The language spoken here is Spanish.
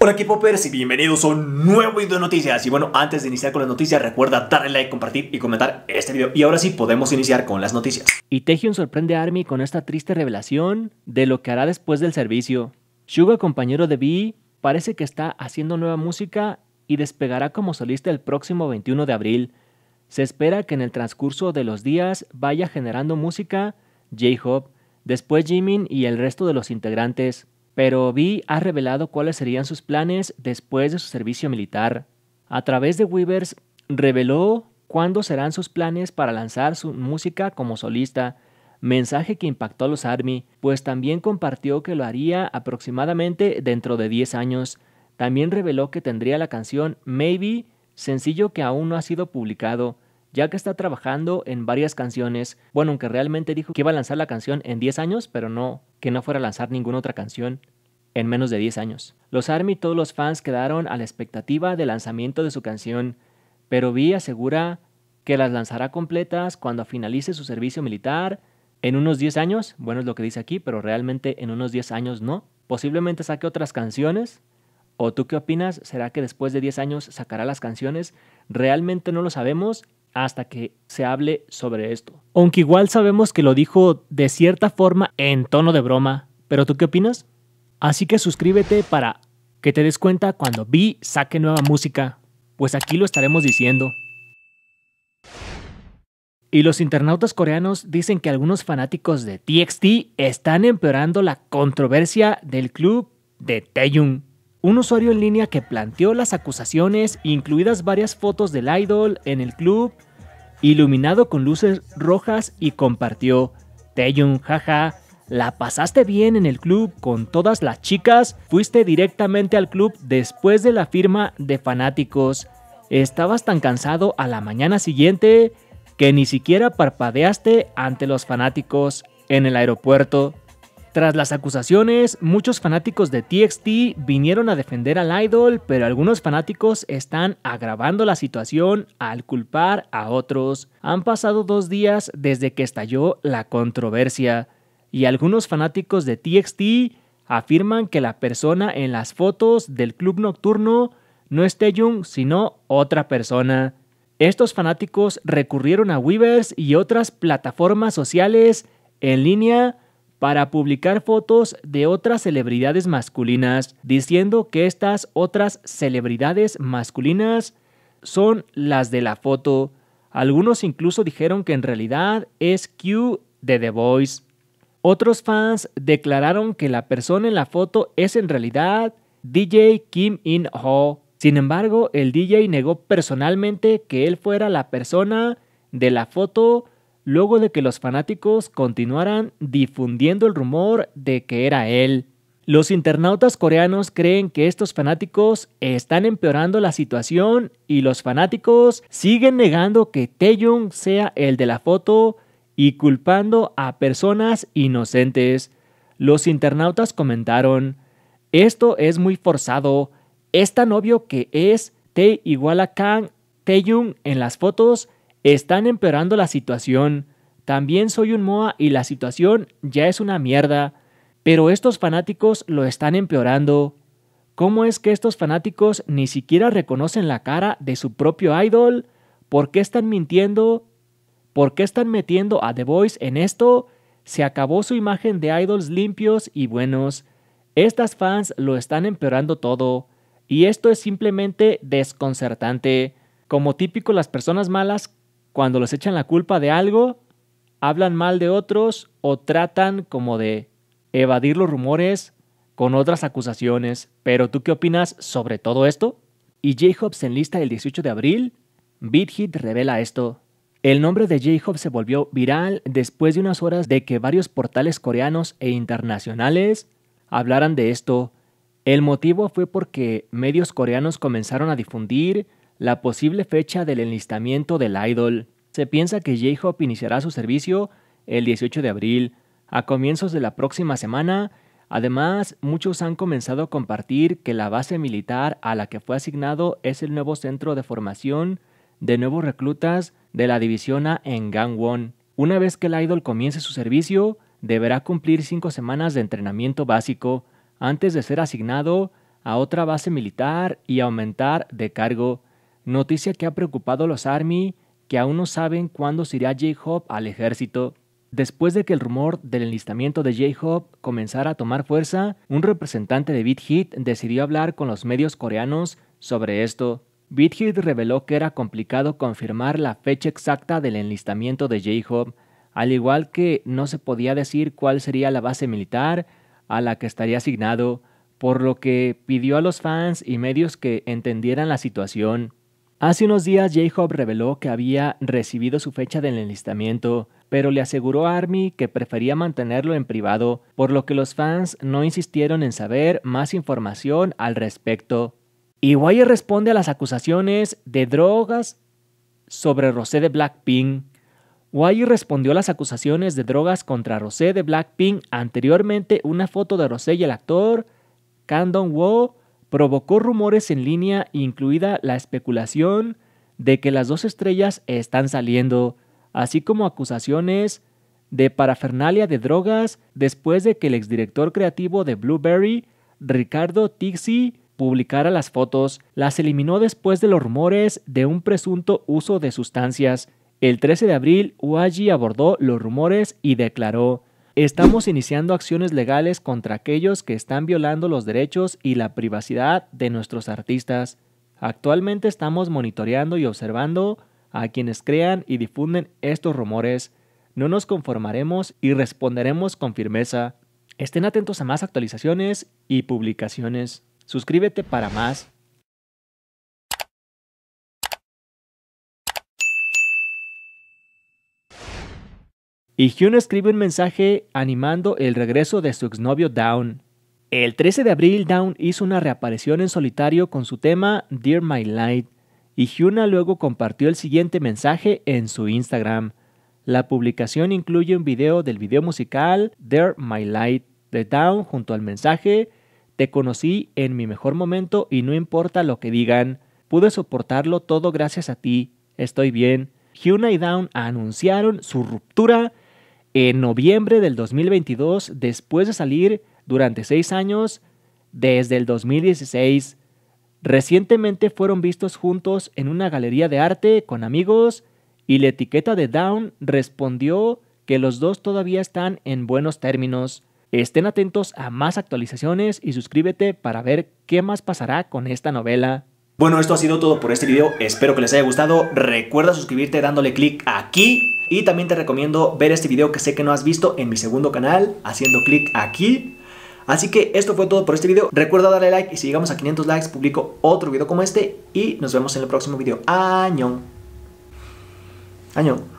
Hola equipo Pérez y bienvenidos a un nuevo video de noticias Y bueno, antes de iniciar con las noticias recuerda darle like, compartir y comentar este video Y ahora sí, podemos iniciar con las noticias Y Tejion sorprende a Army con esta triste revelación de lo que hará después del servicio Suga, compañero de V, parece que está haciendo nueva música y despegará como solista el próximo 21 de abril Se espera que en el transcurso de los días vaya generando música J-Hope, después Jimin y el resto de los integrantes pero Vi ha revelado cuáles serían sus planes después de su servicio militar. A través de Weavers reveló cuándo serán sus planes para lanzar su música como solista, mensaje que impactó a los ARMY, pues también compartió que lo haría aproximadamente dentro de 10 años. También reveló que tendría la canción Maybe, sencillo que aún no ha sido publicado, ya que está trabajando en varias canciones. Bueno, aunque realmente dijo que iba a lanzar la canción en 10 años, pero no, que no fuera a lanzar ninguna otra canción en menos de 10 años. Los ARMY y todos los fans quedaron a la expectativa del lanzamiento de su canción, pero Vi asegura que las lanzará completas cuando finalice su servicio militar en unos 10 años, bueno es lo que dice aquí, pero realmente en unos 10 años no. Posiblemente saque otras canciones. ¿O tú qué opinas? ¿Será que después de 10 años sacará las canciones? Realmente no lo sabemos hasta que se hable sobre esto. Aunque igual sabemos que lo dijo de cierta forma en tono de broma, pero ¿tú qué opinas? Así que suscríbete para que te des cuenta cuando Vi saque nueva música, pues aquí lo estaremos diciendo. Y los internautas coreanos dicen que algunos fanáticos de TXT están empeorando la controversia del club de Taeyong. Un usuario en línea que planteó las acusaciones, incluidas varias fotos del idol en el club iluminado con luces rojas y compartió. «Teyun, jaja, la pasaste bien en el club con todas las chicas, fuiste directamente al club después de la firma de fanáticos. Estabas tan cansado a la mañana siguiente que ni siquiera parpadeaste ante los fanáticos en el aeropuerto. Tras las acusaciones, muchos fanáticos de TXT vinieron a defender al idol, pero algunos fanáticos están agravando la situación al culpar a otros. Han pasado dos días desde que estalló la controversia, y algunos fanáticos de TXT afirman que la persona en las fotos del club nocturno no es Taeyong, sino otra persona. Estos fanáticos recurrieron a Weavers y otras plataformas sociales en línea para publicar fotos de otras celebridades masculinas, diciendo que estas otras celebridades masculinas son las de la foto. Algunos incluso dijeron que en realidad es Q de The Voice. Otros fans declararon que la persona en la foto es en realidad DJ Kim In-ho. Sin embargo, el DJ negó personalmente que él fuera la persona de la foto luego de que los fanáticos continuaran difundiendo el rumor de que era él. Los internautas coreanos creen que estos fanáticos están empeorando la situación y los fanáticos siguen negando que Taeyong sea el de la foto y culpando a personas inocentes. Los internautas comentaron, esto es muy forzado, es tan obvio que es Tae igual a Kang Taeyong en las fotos están empeorando la situación. También soy un MOA y la situación ya es una mierda. Pero estos fanáticos lo están empeorando. ¿Cómo es que estos fanáticos ni siquiera reconocen la cara de su propio idol? ¿Por qué están mintiendo? ¿Por qué están metiendo a The Voice en esto? Se acabó su imagen de idols limpios y buenos. Estas fans lo están empeorando todo. Y esto es simplemente desconcertante. Como típico las personas malas cuando los echan la culpa de algo, hablan mal de otros o tratan como de evadir los rumores con otras acusaciones. Pero tú qué opinas sobre todo esto? Y J-Hope se enlista el 18 de abril. BitHit revela esto. El nombre de J-Hope se volvió viral después de unas horas de que varios portales coreanos e internacionales hablaran de esto. El motivo fue porque medios coreanos comenzaron a difundir la posible fecha del enlistamiento del Idol. Se piensa que j iniciará su servicio el 18 de abril, a comienzos de la próxima semana. Además, muchos han comenzado a compartir que la base militar a la que fue asignado es el nuevo centro de formación de nuevos reclutas de la división A en Gangwon. Una vez que el idol comience su servicio, deberá cumplir cinco semanas de entrenamiento básico antes de ser asignado a otra base militar y aumentar de cargo. Noticia que ha preocupado a los Army, que aún no saben cuándo se irá J-Hop al ejército. Después de que el rumor del enlistamiento de J-Hop comenzara a tomar fuerza, un representante de BitHit decidió hablar con los medios coreanos sobre esto. BitHit reveló que era complicado confirmar la fecha exacta del enlistamiento de J-Hop, al igual que no se podía decir cuál sería la base militar a la que estaría asignado, por lo que pidió a los fans y medios que entendieran la situación. Hace unos días J-Hope reveló que había recibido su fecha del enlistamiento, pero le aseguró a Army que prefería mantenerlo en privado, por lo que los fans no insistieron en saber más información al respecto. Y Wire responde a las acusaciones de drogas sobre Rosé de Blackpink. Wire respondió a las acusaciones de drogas contra Rosé de Blackpink. Anteriormente, una foto de Rosé y el actor Kandong Woo provocó rumores en línea, incluida la especulación de que las dos estrellas están saliendo, así como acusaciones de parafernalia de drogas después de que el exdirector creativo de Blueberry, Ricardo Tixi, publicara las fotos, las eliminó después de los rumores de un presunto uso de sustancias. El 13 de abril, Uagi abordó los rumores y declaró, Estamos iniciando acciones legales contra aquellos que están violando los derechos y la privacidad de nuestros artistas. Actualmente estamos monitoreando y observando a quienes crean y difunden estos rumores. No nos conformaremos y responderemos con firmeza. Estén atentos a más actualizaciones y publicaciones. Suscríbete para más. y Hyuna escribe un mensaje animando el regreso de su exnovio Down. El 13 de abril, Down hizo una reaparición en solitario con su tema Dear My Light, y Hyuna luego compartió el siguiente mensaje en su Instagram. La publicación incluye un video del video musical Dear My Light de Down junto al mensaje Te conocí en mi mejor momento y no importa lo que digan, pude soportarlo todo gracias a ti, estoy bien. Hyuna y Down anunciaron su ruptura en noviembre del 2022, después de salir durante seis años desde el 2016. Recientemente fueron vistos juntos en una galería de arte con amigos y la etiqueta de Down respondió que los dos todavía están en buenos términos. Estén atentos a más actualizaciones y suscríbete para ver qué más pasará con esta novela. Bueno, esto ha sido todo por este video, espero que les haya gustado. Recuerda suscribirte dándole clic aquí y también te recomiendo ver este video que sé que no has visto en mi segundo canal, haciendo clic aquí. Así que esto fue todo por este video. Recuerda darle like y si llegamos a 500 likes publico otro video como este y nos vemos en el próximo video. ¡Añón! ¡Añón!